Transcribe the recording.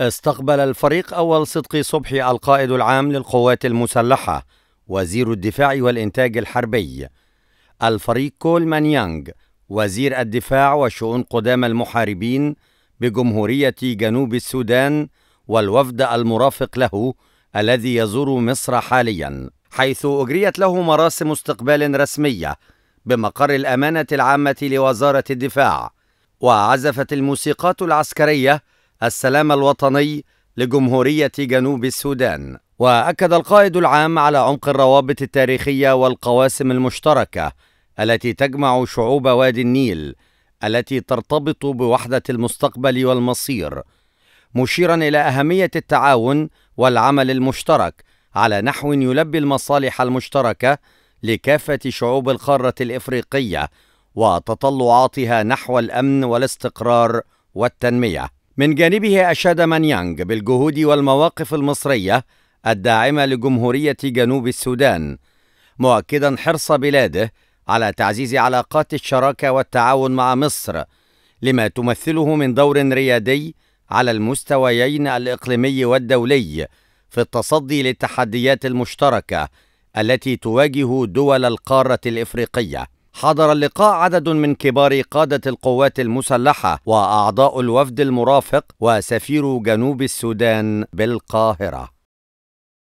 استقبل الفريق أول صدقي صبحي القائد العام للقوات المسلحة وزير الدفاع والإنتاج الحربي الفريق كول مانيانغ وزير الدفاع وشؤون قدام المحاربين بجمهورية جنوب السودان والوفد المرافق له الذي يزور مصر حاليا حيث أجريت له مراسم استقبال رسمية بمقر الأمانة العامة لوزارة الدفاع وعزفت الموسيقات العسكرية السلام الوطني لجمهورية جنوب السودان وأكد القائد العام على عمق الروابط التاريخية والقواسم المشتركة التي تجمع شعوب وادي النيل التي ترتبط بوحدة المستقبل والمصير مشيرا إلى أهمية التعاون والعمل المشترك على نحو يلبي المصالح المشتركة لكافة شعوب القارة الإفريقية وتطلعاتها نحو الأمن والاستقرار والتنمية من جانبه أشاد مانيانغ بالجهود والمواقف المصرية الداعمة لجمهورية جنوب السودان مؤكدا حرص بلاده على تعزيز علاقات الشراكة والتعاون مع مصر لما تمثله من دور ريادي على المستويين الإقليمي والدولي في التصدي للتحديات المشتركة التي تواجه دول القارة الإفريقية حضر اللقاء عدد من كبار قادة القوات المسلحة وأعضاء الوفد المرافق وسفير جنوب السودان بالقاهرة